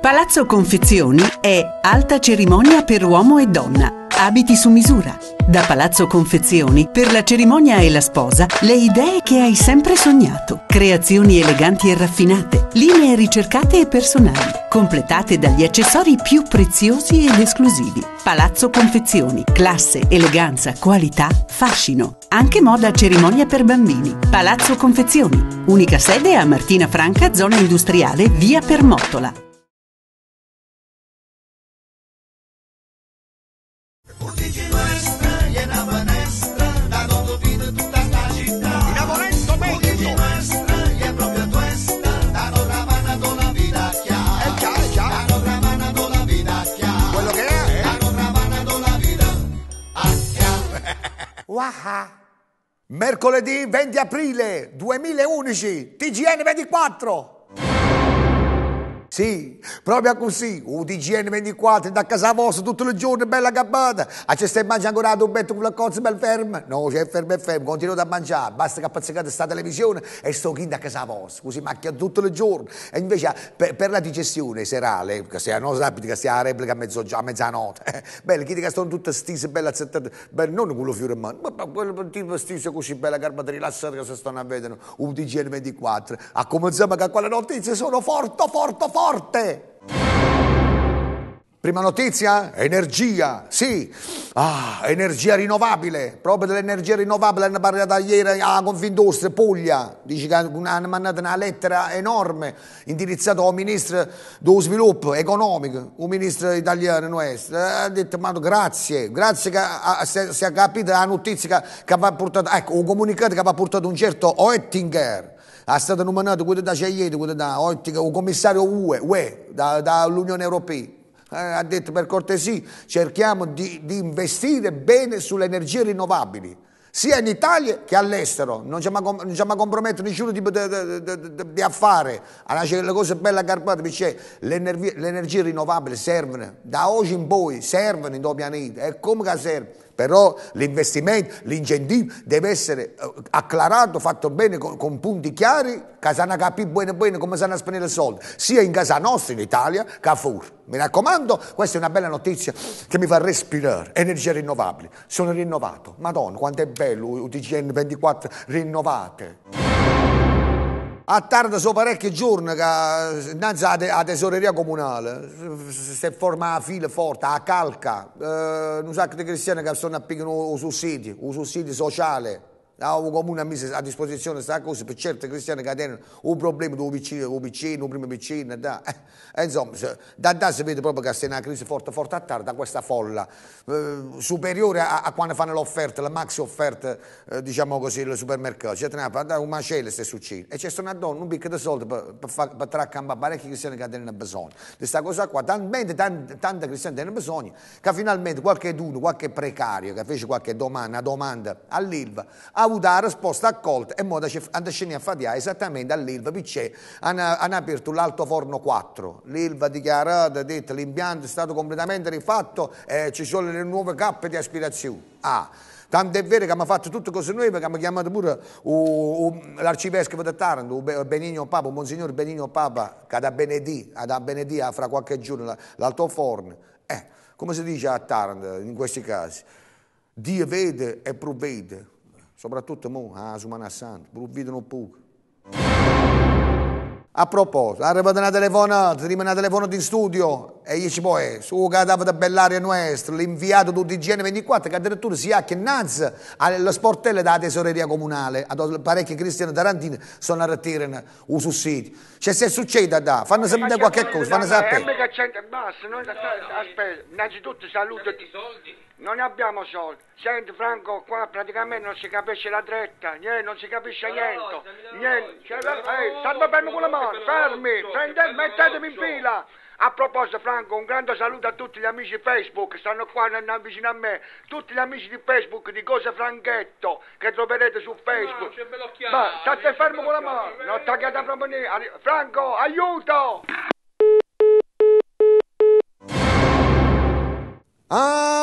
Palazzo Confezioni è alta cerimonia per uomo e donna. Abiti su misura. Da Palazzo Confezioni, per la cerimonia e la sposa, le idee che hai sempre sognato. Creazioni eleganti e raffinate, linee ricercate e personali, completate dagli accessori più preziosi ed esclusivi. Palazzo Confezioni, classe, eleganza, qualità, fascino. Anche moda cerimonia per bambini. Palazzo Confezioni, unica sede a Martina Franca, zona industriale, via Permottola. Waha. Mercoledì 20 aprile 2011, TGN 24. Sì, proprio così, UTGN 24, da casa vostra tutto il giorno, bella gabbata. A ci stai mangiando ancora un betto con la cozza bel fermo? No, c'è fermo e fermo, continuo a mangiare, basta che appazzicate sta televisione e sto qui da casa vostra, così macchia tutto il giorno. E invece per, per la digestione serale, che sia non sapete che sia la replica a, mezzo, a mezzanotte, eh, bello, chi che sono tutte stise, belle accettate, belle, non quello fiore in mano, ma quello tipo stise così bella, garbata rilassata che si stanno a vedere, UTGN 24. A cominciamo che quella notizia sono forte, forte, forte forte. Prima notizia? Energia, sì. Ah, energia rinnovabile, proprio dell'energia rinnovabile hanno parlato ieri a Confindustria, Puglia, dice che hanno mandato una lettera enorme indirizzata al ministro dello sviluppo economico, un ministro italiano nostro, eh, ha detto ma grazie, grazie che ha, si è capita la notizia che, che va portato, ecco, un comunicato che va portato un certo Oettinger, è stato nominato quello da Cagliete, quello da Ottica, un commissario UE, UE dall'Unione Europea eh, ha detto per cortesia, cerchiamo di, di, investire bene sulle energie rinnovabili, sia in Italia che all'estero, non ci mai compromettere nessun tipo di, di, di affare, allora c'è le cose belle carpate, perché l'energia rinnovabile serve da oggi in poi servono in due pianeti. e come che servono? Però l'investimento, l'incentivo deve essere eh, acclarato, fatto bene, con, con punti chiari, che sanno capire bene bene come sanno spendere i soldi, sia in casa nostra, in Italia, che a fuori. Mi raccomando, questa è una bella notizia che mi fa respirare. Energie rinnovabili, sono rinnovato. Madonna, quanto è bello, UTGN 24, rinnovate a tarda sono parecchi giorni che eh, innanzi alla tesoreria comunale si forma la fila forte, a calca, eh, un sacco di cristiani che sono a pigliare un sussidio, un sussidio Avevamo comune messo a disposizione questa cosa per certi cristiani che hanno un problema di vicino, piccino, un piccino, un primo piccino. Da. E eh, eh, insomma, da, da si vede proprio che c'è una crisi forte, forte a tarda questa folla, eh, superiore a, a, quando fanno l'offerta, la maxi offerta, eh, diciamo così, al supermercato. C'è cioè, una, un macello se succede. E c'è una donna, un bicchiere di soldi per, per, per, per traccamare parecchi cristiani che hanno bisogno. Di questa cosa qua, talmente tanti, tanti cristiani hanno bisogno che finalmente qualche d'uno, qualche precario che fece qualche domanda, una domanda all'ILVA, ha avuto la risposta accolta e ora andiamo a fare esattamente all'ILVA perché hanno, hanno aperto l'alto forno 4. L'ILVA ha dichiarato, detto l'impianto è stato completamente rifatto e eh, ci sono le nuove cappe di aspirazione. Ah. Tanto è vero che abbiamo fatto tutte cose nuove, che abbiamo chiamato pure l'arcivescovo di Taranto, Benigno Papa, Monsignor Benigno Papa, che da benedì, da benedì fra qualche giorno l'alto forno. Eh, come si dice a Taranto in questi casi? Dio vede e provvede soprattutto mo, a Sumana Santo, provvidono un poco. A proposito, arriva una telefonata, arriva una telefonata in studio e dice poi, boh, eh, su cadavere da Bellaria nostro, l'inviato di i GN 24 che addirittura si ha che innanzi allo sportello della tesoreria comunale, parecchi cristiani tarantini sono a ritirare i sussidi. Cioè se succede da, fanno eh, sapere qualche cosa, fanno sapere. Innanzitutto saluto non abbiamo soldi. Senti Franco, qua praticamente non si capisce la dretta, niente, non si capisce niente. Loggia, niente. Cioè, bene eh, eh, con le mani, fermi, mettetemi in fila. A proposito Franco, un grande saluto a tutti gli amici Facebook, stanno qua vicino a me, tutti gli amici di Facebook di Cosa Franchetto che troverete su ah, Facebook. Ma state fermo con la mano, non attaccate proprio niente. Franco, aiuto! Ah!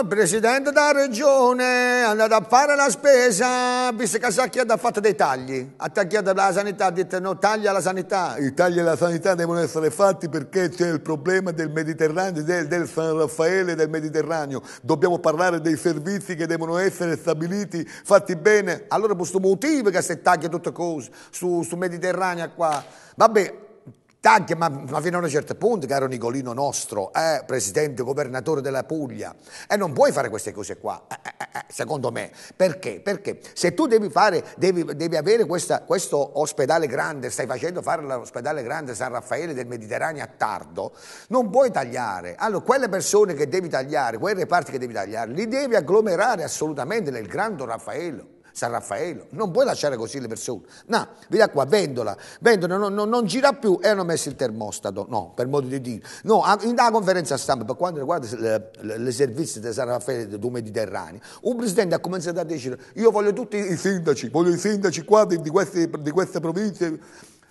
il presidente della regione è andato a fare la spesa, visto che sa chi ha fatto dei tagli. A Sacchiada la sanità ha detto no, taglia la sanità. I tagli alla sanità devono essere fatti perché c'è il problema del Mediterraneo, del, del San Raffaele del Mediterraneo. Dobbiamo parlare dei servizi che devono essere stabiliti, fatti bene. Allora per questo motivo che si taglia tutto questo, su, su Mediterraneo qua. Vabbè, Tacchi, ma, ma, fino a un certo punto, caro Nicolino nostro, eh, presidente, governatore della Puglia, eh, non puoi fare queste cose qua, eh, eh, eh, eh, secondo me. Perché? Perché se tu devi fare, devi, devi avere questa, questo ospedale grande, stai facendo fare l'ospedale grande San Raffaele del Mediterraneo a tardo, non puoi tagliare. Allora, quelle persone che devi tagliare, quei reparti che devi tagliare, li devi agglomerare assolutamente nel grande Raffaele. San Raffaello. Non puoi lasciare così le persone. No, vedi qua, vendola, vendola, non, non, non, gira più e hanno messo il termostato. No, per modo di dire. No, in una conferenza stampa per quanto riguarda i servizi di San Raffaele del Mediterraneo, un presidente ha cominciato a dire io voglio tutti i sindaci, voglio i sindaci qua di, di, queste, di queste province.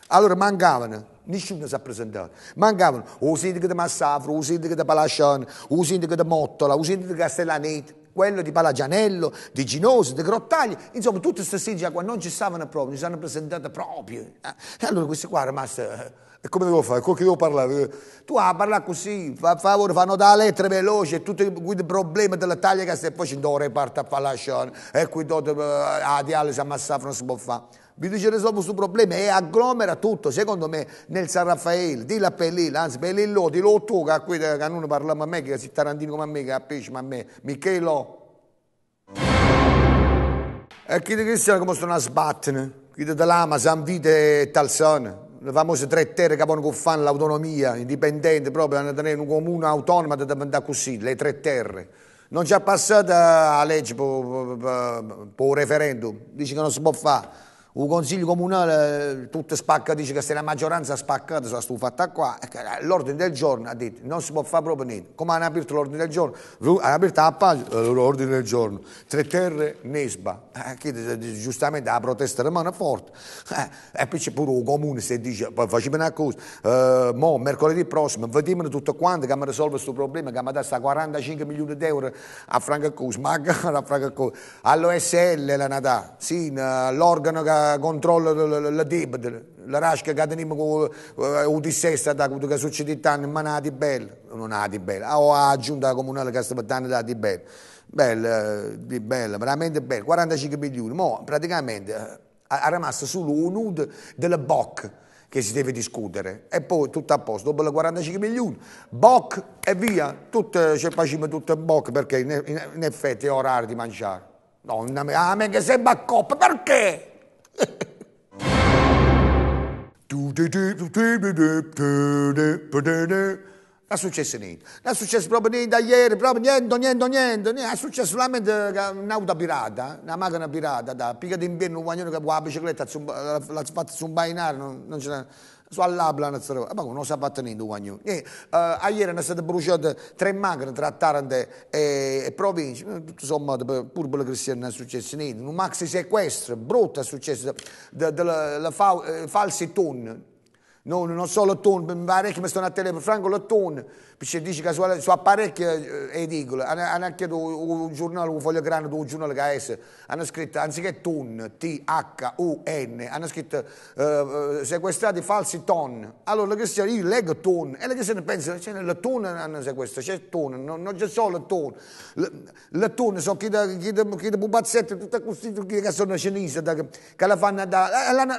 Allora mancavano, nessuno si è presentato, mancavano o sindaco di Massafro, o sindaco di Palasciano, o sindaco di Mottola, o sindaco di Castellanetti, quello di Palagianello, di Ginoso, di Grottagli, insomma tutte queste sigle qua non ci stavano proprio, non ci hanno presentate proprio. Eh. E allora questi qua rimaste... Eh, e come devo fare? Con chi devo parlare? Tu a ah, parlare così, fa favore, fanno da lettere veloce, tutti i problemi della taglia che se poi ci devo reparto a Palascione, e qui dopo eh, a ah, dialisi a Massafro non si può fare vi dice ne so questo problema e agglomera tutto, secondo me, nel San Raffaele, di là per lì, anzi per lì lo, di là tu, che a cui non parliamo a me, che si tarantino come a me, che a pesce ma a me, Michelo. E chi di cristiano come sono a sbattere, chi di lama, San Vite e Talsone, le famose tre terre che vanno fanno l'autonomia, indipendente, proprio, hanno tenere un comune autonomo da, da così, le tre terre. Non c'è passata la legge per il referendum, dice che non si può fare il Consiglio Comunale, eh, tutto spacca, dice che se la maggioranza è spaccata sarà stata fatta qua, eh, l'ordine del giorno ha detto non si può fare proprio niente. Come hanno aperto l'ordine del giorno? Hanno aperto la pagina, eh, l'ordine del giorno, Tre Terre, Nesba, eh, giustamente la protesta rimane forte. Eh, e poi c'è pure il Comune se dice, facciamo una cosa, eh, mo, mercoledì prossimo, vediamo tutto quanto che mi risolve questo problema, che mi dà 45 milioni di euro a Francacus, magari a Francacus, all'OSL la Natà, sì, all'organo che controllo la debita, la rasca che teniamo con il eh, dissesto da quello che succede tanto, ma non è di bello, non è di bello, ho aggiunto la comunale che sta portando di bello, bello, eh, di bello, veramente bello, 45 milioni, ma praticamente è eh, rimasto solo un nudo della bocca che si deve discutere e poi tutto a posto, dopo le 45 milioni, boc e via, tutto, ci cioè, facciamo tutto boc perché in, in, in effetti è orario di mangiare. No, a me che sembra coppa, perché? Non è successo niente, non è successo proprio niente ieri, proprio niente, niente, niente, niente. è successo solamente un'auto pirata, una macchina pirata, da in d'inverno, un guagnone che ha la bicicletta l'ha fatta su zumbainare, non, non c'era sull'Ablan, ma non si fatto niente a Eh, ieri eh, ne state bruciate tre macchine tra Taranto e, e provincia, eh, tutto sommato pure per le cristiane non è successo niente, un maxi sequestro brutto è successo, delle de, de, de, eh, false tonne non, non so l'ottone, mi pare che mi sono a telefono, Franco l'ottone, perché dice che la sua apparecchio eh, è ridicola, hanno anche un giornale, un foglio grande, un giornale che è hanno scritto, anziché ton, T-H-U-N, hanno scritto eh, eh, sequestrati falsi ton. Allora la cristiana, io leggo ton, e la cristiana pensa, c'è cioè, il ton hanno sequestrato, c'è ton, non, non c'è solo il ton, il ton so chi da, chi da, chi da pupazzetti, tutte queste che sono cinesi, che la fanno da,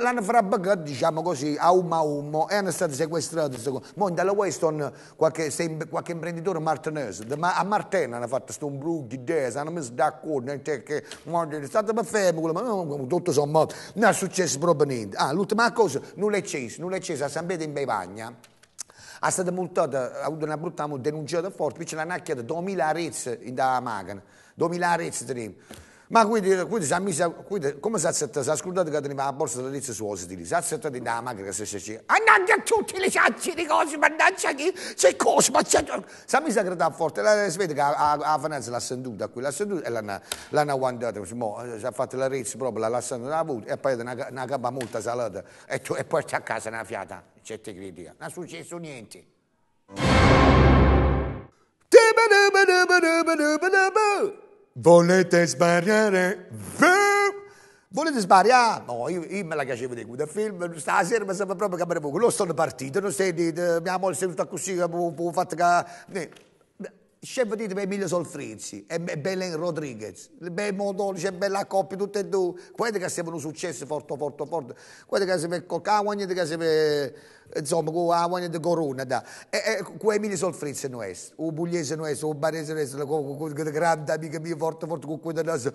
l'hanno frabbagato, diciamo così, a um a um, mo, e hanno stato sequestrati. Mo, dalla Weston qualche, qualche imprenditore martinese, ma a Martena hanno fatto questo brutto di desa, hanno messo d'accordo, che è stato per fermo, ma tutto sommato non è successo proprio niente. Ah, l'ultima cosa, non è acceso, non è acceso a San Pietro in Bevagna è stata multata, ha avuto una brutta denunciata forte, perché l'hanno chiesta 2000 arezze in da 2000 arezze tenevo. Ma quindi, quindi, misa, quindi come si accetta? Si è ascoltato che teniva la borsa della lizza su osidi, si è accettato di andare a macchina che si è scesa. Andate a tutti le sacce di cose, mannaggia chi, c'è cosa, ma c'è... Si è messa a gridare forte, la, si vede che la finanza l'ha sentuta qui, l'ha sentuta e l'hanno, l'hanno eh, si è fatta la rizza proprio, l'ha sentuta, l'ha e poi una, una gamba molto salata e, tu, e poi c'è a casa una fiata, c'è te critica. Non è successo niente. Tiba, tiba, Volete sbagliare? Volete sbagliare? No, io, io, me la piacevo di quel film, stasera mi sembra proprio che me ne Loro sono partito, non sei di, mia moglie è seduta così, ho fatto che chef dite per Emilio Solfrizzi e Belen Rodriguez, bel Modoni, c'è bella coppia, tutte e due, quelli che sempre un successo forte, forte, forte, quelli che si con Cavagnet, che sempre, eh, insomma, con Cavagnet, Corona, da. E, e con Emilio Solfrizzi noi, è, un pugliese noi, è, un barese noi, è, con quel grande amico mio forte, forte, con quella naso,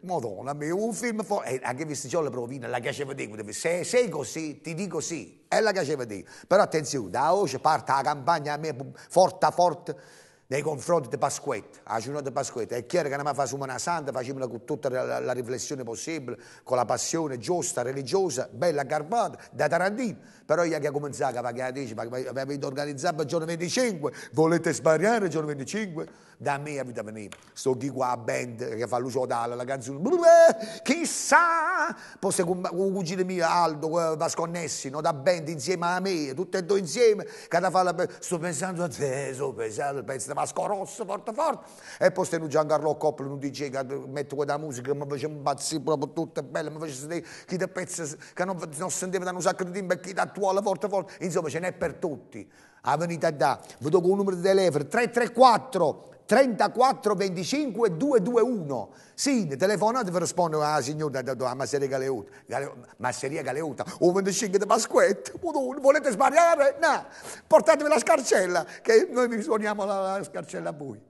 Madonna mia, un film forte, eh, anche visto ciò la provina, la piaceva di, se sei così, ti dico sì, è la piaceva di, però attenzione, da oggi parte la campagna a me forte, forte, nei confronti di Pasquetta, a giornata di Pasquetta. È chiaro che noi facciamo una santa, facciamo con tutta la, la, riflessione possibile, con la passione giusta, religiosa, bella, garbata, da Tarantino. Però io che ho cominciato a pagare 10, avete organizzato il giorno 25, volete sbagliare il giorno 25? Da me avete venuto. Sto qui qua a band che fa Lucio Dalla, la canzone, eh, chissà, poi con un cugino mio, Aldo, eh, Vasconnessi, no, da band insieme a me, tutte e due insieme, che fa la... Sto pensando a te, sto pensando al ma scorosso forte forte e poi stavo Giancarlo Coppola non dice che metto quella musica mi faceva impazzire proprio tutto bello mi faceva sentire chi da pezzi che non, non sentiva da un sacco di tempo e chi da tuola forte forte insomma ce n'è per tutti a venite da vedo con un numero di telefono 334 34 25 221. Sì, telefonate per rispondere alla ah, signora da Masseria Galeota. Masseria Galeota, o 25 di Pasquetto. Volete sbagliare? No, portatevi la scarcella, che noi vi suoniamo la, la scarcella a voi.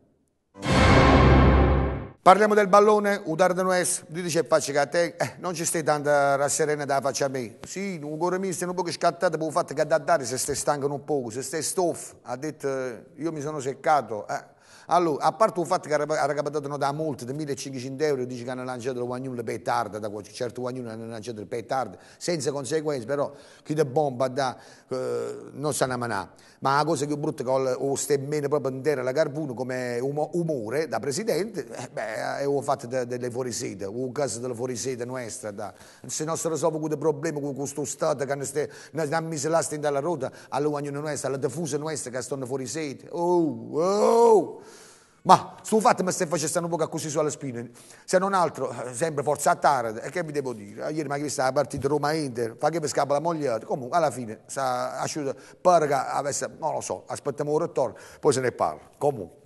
Parliamo del ballone, Udardo de lui dice faccia che a te eh, non ci stai tanto rasserena da faccia a me. Sì, un cuore mio stai un po' scattato per il fatto che da dare se stai stanco un poco, se stai stoffa. Ha detto io mi sono seccato, eh, allora, a parte il fatto che ha recapitato da multa di 1500 euro, dice che hanno lanciato il guagnolo per tardi, da certo guagnolo hanno lanciato il per tardi, senza conseguenze, però chi da bomba da, eh, non sa manà. Ma la cosa più brutta è che ho stemmene proprio intera la Carbuno come umore da presidente, eh, beh, è eh, fatto delle fuorisede, un caso delle fuorisede nostra. Da. Se non si risolve questo problema con questo Stato che hanno messo l'asta in dalla ruota, allora guagnolo nostra, la diffusa nostra che stanno fuori sede. Oh, oh! Ma su fatto mi stai un po' così sulle spine, se non altro eh, sempre forza a tarda, e eh, che vi devo dire? Eh, ieri mi ha visto la partita Roma-Inter, fa che mi scappa la moglie, comunque alla fine sa, asciuta, pare che avesse, non lo so, aspettiamo un ritorno, poi se ne parla, comunque,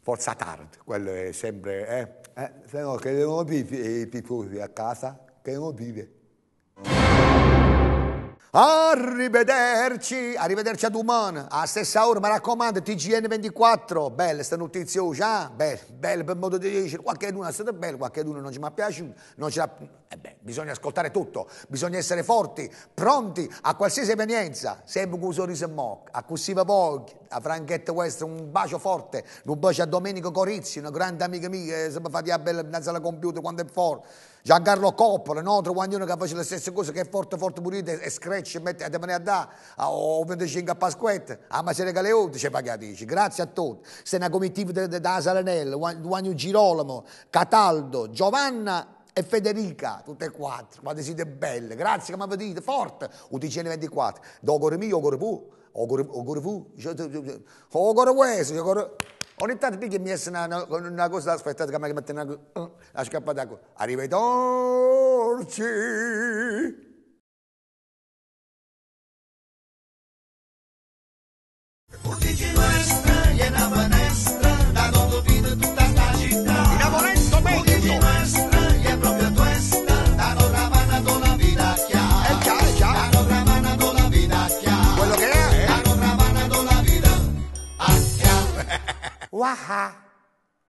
forza a tarda, quello è sempre, eh? eh se no, che devono vivere i tifosi a casa, che devono vivere? Arrivederci, arrivederci a domani, a stessa ora, mi raccomando, TGN24, belle sta notizia, ah, oh, belle, belle per modo di dire, qualche una è stata bella, qualche una non ci mi piace, non ce la... Eh beh, bisogna ascoltare tutto, bisogna essere forti, pronti a qualsiasi evenienza, sempre con un sorriso e mock, a Cussiva Vogue, a Franchetta West, un bacio forte, un bacio a Domenico Corizzi, una grande amica mia, che si fa di bella innanzi alla computer quando è forte. Giancarlo Coppola, un altro guagnone che faceva le stesse cose, che è forte, forte, pulito, e screcce e mette, e a da, o 25 a Pasquette, a Masere Galeotti, ci pagatici. Grazie a tutti. Se una comitiva da Salanella, Guagno Girolamo, Cataldo, Giovanna e Federica, tutte e quattro, quante siete belle, grazie che mi avete forte, UTCN 24, do cuore mio, cuore pu, o cuore fu, o questo, o Ogni tanto picchia mi esce una, una cosa, aspettate che mi mette una, una eh, scappata d'acqua. Ecco. Arrivederci. o ahá.